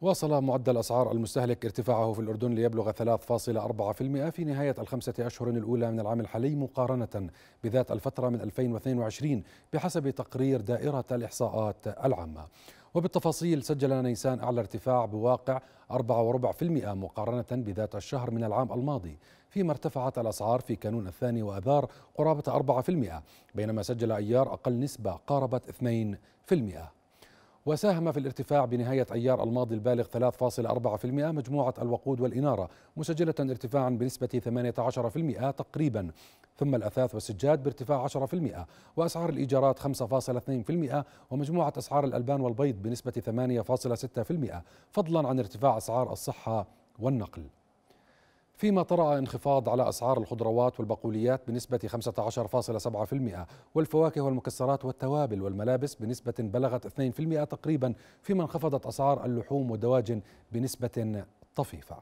واصل معدل أسعار المستهلك ارتفاعه في الأردن ليبلغ 3.4% في نهاية الخمسة أشهر الأولى من العام الحالي مقارنة بذات الفترة من 2022 بحسب تقرير دائرة الإحصاءات العامة وبالتفاصيل سجل نيسان أعلى ارتفاع بواقع 4.4% مقارنة بذات الشهر من العام الماضي فيما ارتفعت الأسعار في كانون الثاني وأذار قرابة 4% بينما سجل أيار أقل نسبة قاربت 2% وساهم في الارتفاع بنهاية أيار الماضي البالغ 3.4% مجموعة الوقود والإنارة مسجلة ارتفاعا بنسبة 18% تقريبا ثم الأثاث والسجاد بارتفاع 10% وأسعار الإيجارات 5.2% ومجموعة أسعار الألبان والبيض بنسبة 8.6% فضلا عن ارتفاع أسعار الصحة والنقل فيما طرأ انخفاض على أسعار الخضروات والبقوليات بنسبة 15.7% والفواكه والمكسرات والتوابل والملابس بنسبة بلغت 2% تقريبا فيما انخفضت أسعار اللحوم والدواجن بنسبة طفيفة